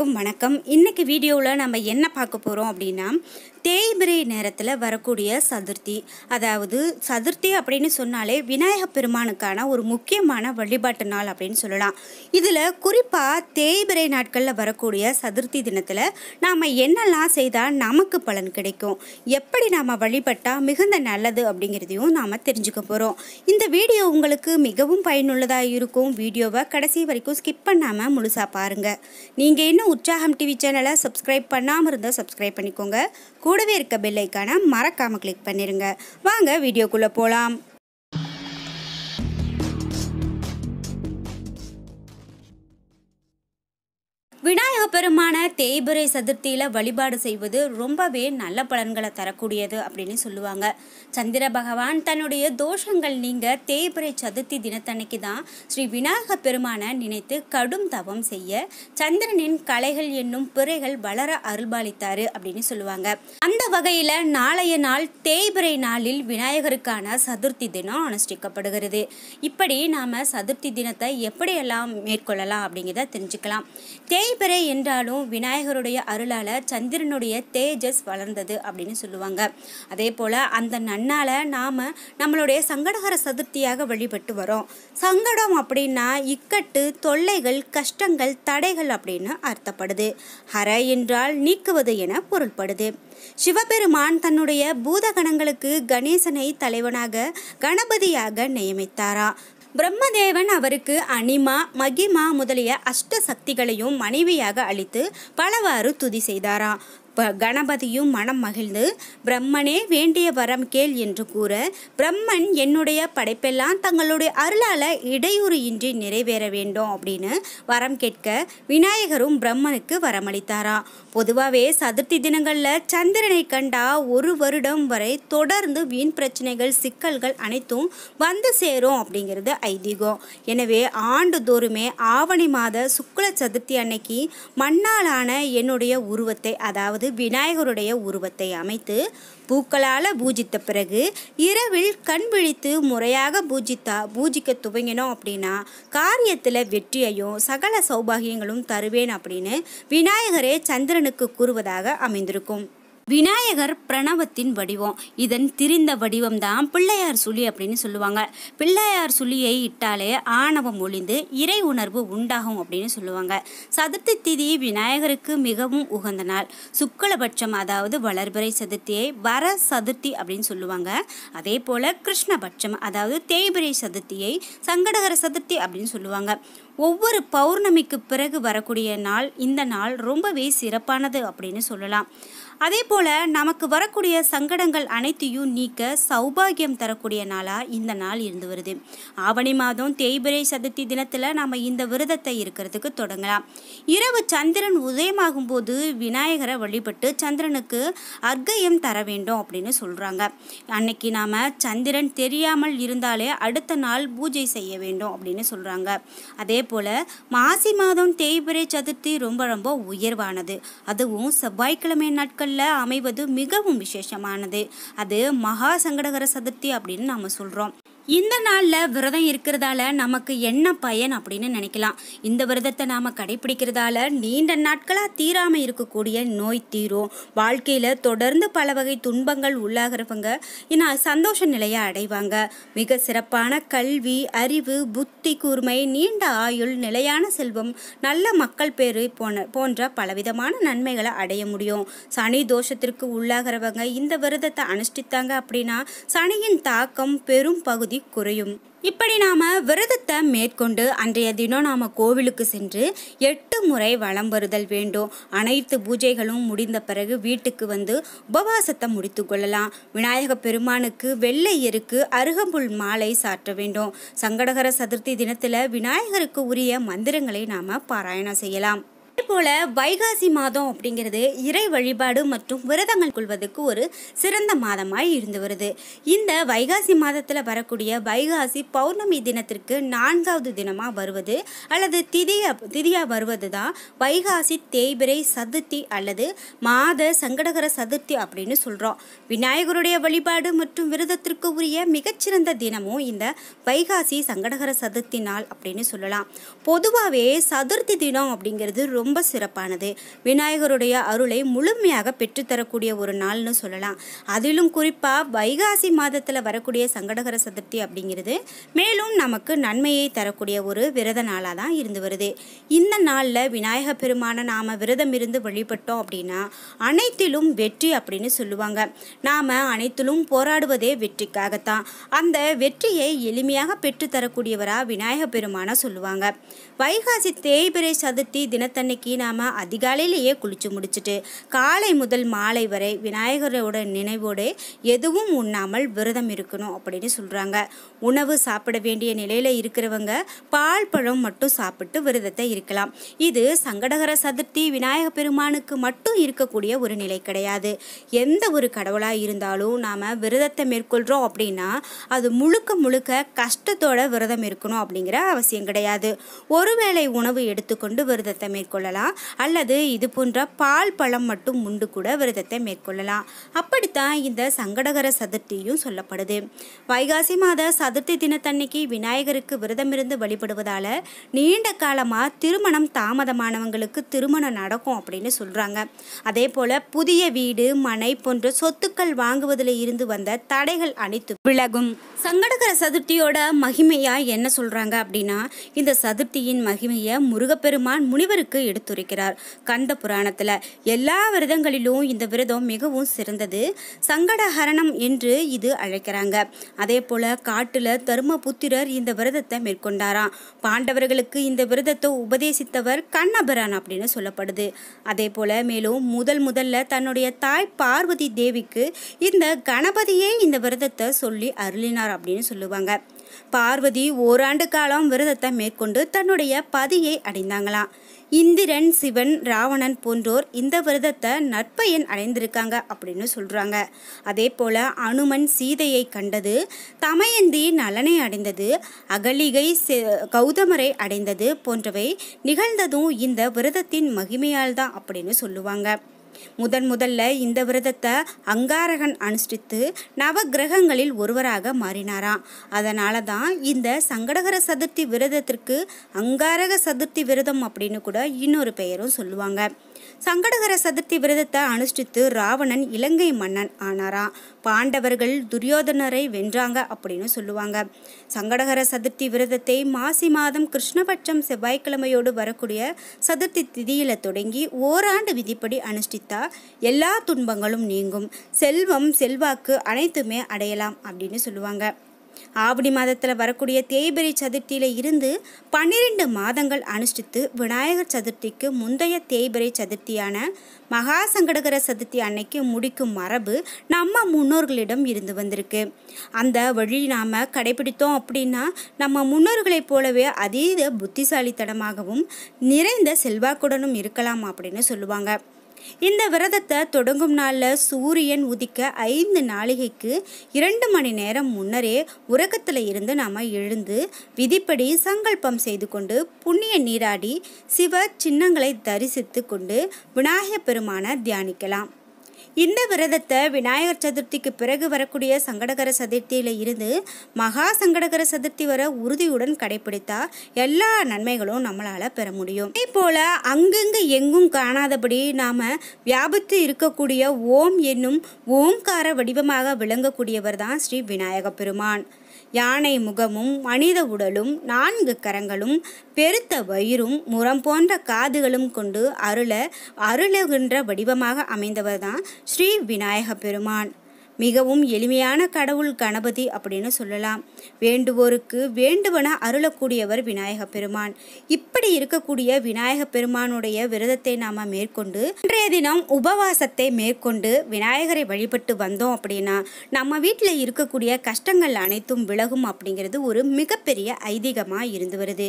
வணக்கம் வணக்கம் இன்றைக்கி வீடியோவில் நம்ம என்ன பார்க்க போகிறோம் அப்படின்னா தேய்பிரை நேரத்தில் வரக்கூடிய சதுர்த்தி அதாவது சதுர்த்தி அப்படின்னு சொன்னாலே விநாயக பெருமானுக்கான ஒரு முக்கியமான வழிபாட்டு நாள் அப்படின்னு சொல்லலாம் இதில் குறிப்பாக தேய்பிரை நாட்களில் வரக்கூடிய சதுர்த்தி தினத்தில் நாம் என்னெல்லாம் செய்தால் நமக்கு பலன் கிடைக்கும் எப்படி நாம் வழிபட்டால் மிகுந்த நல்லது அப்படிங்கிறதையும் நாம் தெரிஞ்சுக்க போகிறோம் இந்த வீடியோ உங்களுக்கு மிகவும் பயனுள்ளதாக இருக்கும் வீடியோவை கடைசி வரைக்கும் ஸ்கிப் பண்ணாமல் முழுசாக பாருங்கள் நீங்கள் இன்னும் உற்சாகம் டிவி சேனலை சப்ஸ்கிரைப் பண்ணாமல் இருந்தால் சப்ஸ்கிரைப் பண்ணிக்கோங்க கூடவே இருக்க பெல்லைக்கான மறக்காமல் கிளிக் பண்ணிடுங்க வாங்க வீடியோக்குள்ளே போகலாம் விநாயக பெருமான தேய்பிரை சதுர்த்தியில் வழிபாடு செய்வது ரொம்பவே நல்ல பலன்களை தரக்கூடியது அப்படின்னு சொல்லுவாங்க சந்திர பகவான் தன்னுடைய தோஷங்கள் நீங்க தேய்பிரை சதுர்த்தி தினத்தன்னைக்கு தான் ஸ்ரீ விநாயக பெருமானை நினைத்து கடும் தவம் செய்ய சந்திரனின் கலைகள் என்னும் பிறைகள் வளர அருள்பாலித்தாரு அப்படின்னு சொல்லுவாங்க அந்த வகையில் நாளைய நாள் தேய்பிரை நாளில் விநாயகருக்கான சதுர்த்தி தினம் அனுஷ்டிக்கப்படுகிறது இப்படி நாம் சதுர்த்தி தினத்தை எப்படியெல்லாம் மேற்கொள்ளலாம் அப்படிங்கிறத தெரிஞ்சுக்கலாம் தேய் வினைபெற என்றாலும் விநாயகருடைய அருளால் சந்திரனுடைய தேஜஸ் வளர்ந்தது அப்படின்னு சொல்லுவாங்க அதே போல் அந்த நன்னால் நாம் நம்மளுடைய சங்கடகர சதுர்த்தியாக வழிபட்டு வரோம் சங்கடம் அப்படின்னா இக்கட்டு தொல்லைகள் கஷ்டங்கள் தடைகள் அப்படின்னு அர்த்தப்படுது ஹர என்றால் நீக்குவது என பொருள்படுது சிவபெருமான் தன்னுடைய பூதகணங்களுக்கு கணேசனை தலைவனாக கணபதியாக நியமித்தாரா பிரம்மதேவன் அவருக்கு அனிமா மகிமா முதலிய அஷ்ட சக்திகளையும் மனைவியாக அளித்து பலவாறு துதி செய்தாராம் கணபதியும் மனம் மகிழ்ந்து பிரம்மனே வேண்டிய வரம் கேள் என்று கூற பிரம்மன் என்னுடைய படைப்பெல்லாம் தங்களுடைய அருளால் இடையூறு இன்றி நிறைவேற வேண்டும் அப்படின்னு வரம் கேட்க விநாயகரும் பிரம்மனுக்கு வரமளித்தாராம் பொதுவாகவே சதுர்த்தி தினங்களில் சந்திரனை கண்டா ஒரு வருடம் வரை தொடர்ந்து வீண் பிரச்சனைகள் சிக்கல்கள் அனைத்தும் வந்து சேரும் அப்படிங்கிறது ஐதீகம் எனவே ஆண்டுதோறுமே ஆவணி மாத சுக்ல சதுர்த்தி அன்னைக்கு மண்ணாலான என்னுடைய உருவத்தை அதாவது விநாயகருடைய உருவத்தை அமைத்து பூக்களால் பூஜித்த பிறகு இரவில் கண் விழித்து முறையாக பூஜித்தா பூஜிக்க துவங்கினோம் அப்படின்னா காரியத்தில் வெற்றியையும் சகல சௌபாகியங்களும் தருவேன் அப்படின்னு விநாயகரே சந்திரனுக்கு கூறுவதாக அமைந்திருக்கும் விநாயகர் பிரணவத்தின் வடிவம் இதன் திரிந்த வடிவம் தான் பிள்ளையார் சுழி அப்படின்னு சொல்லுவாங்க பிள்ளையார் சுழியை இட்டாலே ஆணவம் ஒளிந்து இறை உணர்வு உண்டாகும் அப்படின்னு சொல்லுவாங்க சதுர்த்தி திதி விநாயகருக்கு மிகவும் உகந்த நாள் சுக்கலபட்சம் அதாவது வளர்பிறை சதுர்த்தியை வர சதுர்த்தி அப்படின்னு சொல்லுவாங்க அதே போல் கிருஷ்ணபட்சம் அதாவது தேய்பிரை சதுர்த்தியை சங்கடகர சதுர்த்தி அப்படின்னு சொல்லுவாங்க ஒவ்வொரு பௌர்ணமிக்கு பிறகு வரக்கூடிய நாள் இந்த நாள் ரொம்பவே சிறப்பானது அப்படின்னு சொல்லலாம் அதே போல் நமக்கு வரக்கூடிய சங்கடங்கள் அனைத்தையும் நீக்க சௌபாகியம் தரக்கூடிய நாளாக இந்த நாள் இருந்து வருது ஆவணி மாதம் தேய்பிரை சதுர்த்தி தினத்தில் நம்ம இந்த விரதத்தை இருக்கிறதுக்கு தொடங்கலாம் இரவு சந்திரன் உதயமாகும் போது விநாயகரை வழிபட்டு சந்திரனுக்கு அர்க்கயம் தர வேண்டும் அப்படின்னு சொல்கிறாங்க அன்னைக்கு நாம் சந்திரன் தெரியாமல் இருந்தாலே அடுத்த நாள் பூஜை செய்ய வேண்டும் அப்படின்னு சொல்கிறாங்க அதே போல் மாசி மாதம் தேய்பிரை சதுர்த்தி ரொம்ப ரொம்ப உயர்வானது அதுவும் செவ்வாய்க்கிழமை நாட்களில் அமைவது மிகவும் விசேஷமானது அது மகா சங்கடகர சதுர்த்தி அப்படின்னு நாம் சொல்கிறோம் இந்த நாளில் விரதம் இருக்கிறதால நமக்கு என்ன பயன் அப்படின்னு நினைக்கலாம் இந்த விரதத்தை நாம் கடைபிடிக்கிறதால நீண்ட நாட்களாக தீராமல் இருக்கக்கூடிய நோய் தீரும் வாழ்க்கையில் தொடர்ந்து பல வகை துன்பங்கள் உள்ளாகிறவங்க ஏன்னா சந்தோஷ நிலையை அடைவாங்க மிக சிறப்பான கல்வி அறிவு புத்தி கூர்மை நீண்ட ஆயுள் நிலையான செல்வம் நல்ல மக்கள் பேரு போன போன்ற பலவிதமான நன்மைகளை அடைய முடியும் சனி தோஷத்திற்கு உள்ளாகிறவங்க இந்த விரதத்தை அனுஷ்டித்தாங்க அப்படின்னா சனியின் தாக்கம் பெரும் பகுதி குறையும் இப்படி நாம் விரதத்தை மேற்கொண்டு அன்றைய தினம் நாம் கோவிலுக்கு சென்று எட்டு முறை வளம் வருதல் வேண்டும் அனைத்து பூஜைகளும் முடிந்த பிறகு வீட்டுக்கு வந்து உபவாசத்தை முடித்து கொள்ளலாம் விநாயக பெருமானுக்கு வெள்ளை எருக்கு அருகம்புல் மாலை சாற்ற வேண்டும் சங்கடகர சதுர்த்தி தினத்தில் விநாயகருக்கு உரிய மந்திரங்களை நாம் பாராயணம் செய்யலாம் போல வைகாசி மாதம் அப்படிங்கிறது இறை வழிபாடு மற்றும் விரதங்கள் கொள்வதற்கு ஒரு சிறந்த மாதமாய் இருந்து வருது இந்த வைகாசி மாதத்தில் வரக்கூடிய வைகாசி பௌர்ணமி தினத்திற்கு நான்காவது தினமாக வருவது அல்லது திதியா திதியாக வருவது தான் வைகாசி தேய்பிரை சதுர்த்தி அல்லது மாத சங்கடகர சதுர்த்தி அப்படின்னு சொல்கிறோம் விநாயகருடைய வழிபாடு மற்றும் விரதத்திற்கு உரிய மிகச்சிறந்த தினமும் இந்த வைகாசி சங்கடகர சதுர்த்தி நாள் அப்படின்னு சொல்லலாம் பொதுவாகவே சதுர்த்தி தினம் அப்படிங்கிறது ரொம்ப ரொம்ப சிறப்பானது விநாயகருடைய அருளை முழுமையாக பெற்றுத்தரக்கூடிய ஒரு நாள்னு சொல்லலாம் அதிலும் குறிப்பாக வைகாசி மாதத்தில் வரக்கூடிய சங்கடகர சதுர்த்தி அப்படிங்கிறது மேலும் நமக்கு நன்மையை தரக்கூடிய ஒரு விரத நாளாக தான் இருந்து வருது இந்த நாளில் விநாயக பெருமான நாம் விரதம் இருந்து வழிபட்டோம் அப்படின்னா அனைத்திலும் வெற்றி அப்படின்னு சொல்லுவாங்க நாம் அனைத்திலும் போராடுவதே வெற்றிக்காகத்தான் அந்த வெற்றியை எளிமையாக பெற்றுத்தரக்கூடியவராக விநாயக பெருமான சொல்லுவாங்க வைகாசி தேய்பிரை சதுர்த்தி தினத்தன்னைக்கு நாளைக்கு நாம் அதிகாலையிலேயே குளித்து முடிச்சுட்டு காலை முதல் மாலை வரை விநாயகரோட நினைவோடு எதுவும் உண்ணாமல் விரதம் இருக்கணும் அப்படின்னு சொல்கிறாங்க உணவு சாப்பிட வேண்டிய நிலையில் இருக்கிறவங்க பால் பழம் மட்டும் சாப்பிட்டு விரதத்தை இருக்கலாம் இது சங்கடகர சதுர்த்தி விநாயக பெருமானுக்கு மட்டும் இருக்கக்கூடிய ஒரு நிலை கிடையாது எந்த ஒரு கடவுளாக இருந்தாலும் நாம் விரதத்தை மேற்கொள்கிறோம் அப்படின்னா அது முழுக்க முழுக்க கஷ்டத்தோட விரதம் இருக்கணும் அப்படிங்கிற அவசியம் கிடையாது ஒருவேளை உணவு எடுத்துக்கொண்டு விரதத்தை மேற்கொள்ள மேற்கொள்ளலாம் அல்லது இது போன்ற பால் பழம் மட்டும் உண்டு கூட விரதத்தை மேற்கொள்ளலாம் அப்படித்தான் இந்த சங்கடகர சதுர்த்தியும் சொல்லப்படுது வைகாசி மாத சதுர்த்தி தினத்தன்னைக்கு விநாயகருக்கு விரதமிருந்து வழிபடுவதால் நீண்ட காலமாக திருமணம் தாமதமானவங்களுக்கு திருமணம் நடக்கும் அப்படின்னு சொல்கிறாங்க அதே போல் புதிய வீடு மனை போன்ற சொத்துக்கள் வாங்குவதில் இருந்து வந்த தடைகள் அனைத்து விலகும் சங்கடகர சதுர்த்தியோட மகிமையாக என்ன சொல்கிறாங்க அப்படின்னா இந்த சதுர்த்தியின் மகிமையை முருகப்பெருமான் முனிவருக்கு எடுத்துரைக்கிறார் கந்த புராணத்தில் எல்லா விரதங்களிலும் இந்த விரதம் மிகவும் சிறந்தது சங்கடஹரணம் என்று இது அழைக்கிறாங்க அதே போல காட்டில் தர்மபுத்திரர் இந்த விரதத்தை மேற்கொண்டாராம் பாண்டவர்களுக்கு இந்த விரதத்தை உபதேசித்தவர் கண்ணபிரான் அப்படின்னு சொல்லப்படுது அதே போல மேலும் முதல் முதல்ல தன்னுடைய தாய் பார்வதி தேவிக்கு இந்த கணபதியே இந்த விரதத்தை சொல்லி அருளினார் அப்படின்னு சொல்லுவாங்க பார்வதி ஓராண்டு காலம் விரதத்தை மேற்கொண்டு தன்னுடைய பதியை அடைந்தாங்களாம் இந்திரன் சிவன் ராவணன் போன்றோர் இந்த விரதத்தை நற்பயன் அடைந்திருக்காங்க அப்படின்னு சொல்கிறாங்க அதே போல் அனுமன் சீதையை கண்டது தமயந்தி நலனை அடைந்தது அகலிகை கௌதமரை அடைந்தது போன்றவை நிகழ்ந்ததும் இந்த விரதத்தின் மகிமையால் தான் அப்படின்னு சொல்லுவாங்க முதன் முதல்ல இந்த விரதத்தை அங்காரகன் அனுஷ்டித்து நவ கிரகங்களில் ஒருவராக மாறினாராம் அதனால தான் இந்த சங்கடகர சதுர்த்தி விரதத்திற்கு அங்காரக சதுர்த்தி விரதம் அப்படின்னு கூட இன்னொரு பெயரும் சொல்லுவாங்க சங்கடகர சதுர்த்தி விரதத்தை அனுஷ்டித்து ராவணன் இலங்கை மன்னன் ஆனாராம் பாண்டவர்கள் துரியோதனரை வென்றாங்க அப்படின்னு சொல்லுவாங்க சங்கடகர சதுர்த்தி விரதத்தை மாசி மாதம் கிருஷ்ணபட்சம் செவ்வாய்க்கிழமையோடு வரக்கூடிய சதுர்த்தி திதியில தொடங்கி ஓராண்டு விதிப்படி அனுஷ்டித்தா எல்லா துன்பங்களும் நீங்கும் செல்வம் செல்வாக்கு அனைத்துமே அடையலாம் அப்படின்னு சொல்லுவாங்க ஆவணி மாதத்தில் வரக்கூடிய தேய்பிரி சதுர்த்தியில் இருந்து பன்னிரெண்டு மாதங்கள் அனுஷ்டித்து விநாயகர் சதுர்த்திக்கு முந்தைய தேய்பிரை சதுர்த்தியான மகா சங்கடகர சதுர்த்தி அன்னைக்கு முடிக்கும் மரபு நம்ம முன்னோர்களிடம் இருந்து வந்திருக்கு அந்த வழி நாம் கடைபிடித்தோம் அப்படின்னா நம்ம முன்னோர்களைப் போலவே அதீத புத்திசாலித்தனமாகவும் நிறைந்த செல்வாக்குடனும் இருக்கலாம் அப்படின்னு சொல்லுவாங்க இந்த விரதத்தை தொடங்கும் நாளில் சூரியன் உதிக்க ஐந்து நாளிகைக்கு இரண்டு மணி நேரம் முன்னரே உறக்கத்தில் இருந்து நாம் எழுந்து விதிப்படி சங்கல்பம் செய்து கொண்டு புண்ணிய நீராடி சிவ சின்னங்களை தரிசித்து கொண்டு விநாயகப் பெருமான தியானிக்கலாம் இந்த விரதத்தை விநாயகர் சதுர்த்திக்கு பிறகு வரக்கூடிய சங்கடகர சதுர்த்தியில் இருந்து மகா சங்கடகர சதுர்த்தி வர உறுதியுடன் கடைபிடித்தா எல்லா நன்மைகளும் நம்மளால் பெற முடியும் இதே போல் அங்கங்கே எங்கும் காணாதபடி நாம் வியாபத்து இருக்கக்கூடிய ஓம் என்னும் ஓம்கார வடிவமாக விளங்கக்கூடியவர் தான் ஸ்ரீ விநாயக பெருமான் யானை முகமும் மனித உடலும் நான்கு கரங்களும் பெருத்த வயிறும் முரம் போன்ற காதுகளும் கொண்டு அருள அருளுகின்ற வடிவமாக அமைந்தவர் தான் ஸ்ரீ விநாயக பெருமான் மிகவும் எளிமையான கடவுள் கணபதி அப்படின்னு சொல்லலாம் வேண்டுவோருக்கு வேண்டுவன அருளக்கூடியவர் விநாயக பெருமான் இப்படி இருக்கக்கூடிய விநாயக பெருமானுடைய விரதத்தை நாம் மேற்கொண்டு இன்றைய தினம் உபவாசத்தை மேற்கொண்டு விநாயகரை வழிபட்டு வந்தோம் அப்படின்னா நம்ம வீட்டில் இருக்கக்கூடிய கஷ்டங்கள் அனைத்தும் விலகும் அப்படிங்கிறது ஒரு மிகப்பெரிய ஐதீகமாக இருந்து வருது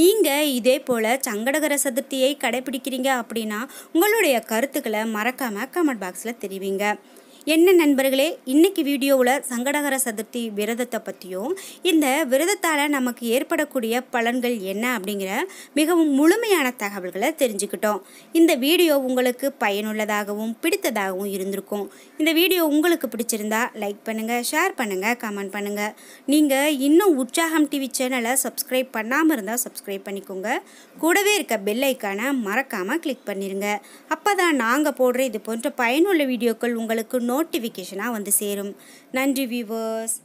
நீங்கள் இதே போல் சங்கடகர சதுர்த்தியை கடைபிடிக்கிறீங்க அப்படின்னா உங்களுடைய கருத்துக்களை மறக்காமல் கமெண்ட் பாக்ஸில் தெரிவிங்க என்ன நண்பர்களே இன்றைக்கி வீடியோவில் சங்கடகர சதுர்த்தி விரதத்தை பற்றியும் இந்த விரதத்தால் நமக்கு ஏற்படக்கூடிய பலன்கள் என்ன அப்படிங்கிற மிகவும் முழுமையான தகவல்களை தெரிஞ்சுக்கிட்டோம் இந்த வீடியோ உங்களுக்கு பயனுள்ளதாகவும் பிடித்ததாகவும் இருந்திருக்கும் இந்த வீடியோ உங்களுக்கு பிடிச்சிருந்தா லைக் பண்ணுங்கள் ஷேர் பண்ணுங்கள் கமெண்ட் பண்ணுங்கள் நீங்கள் இன்னும் உற்சாகம் டிவி சேனலை சப்ஸ்கிரைப் பண்ணாமல் இருந்தால் சப்ஸ்கிரைப் பண்ணிக்கோங்க கூடவே இருக்க பெல்லைக்கான மறக்காமல் கிளிக் பண்ணிடுங்க அப்போ தான் நாங்கள் போடுற இது போன்ற பயனுள்ள வீடியோக்கள் உங்களுக்கு நோட்டிஃபிகேஷனாக வந்து சேரும் நன்றி வியூவர்ஸ்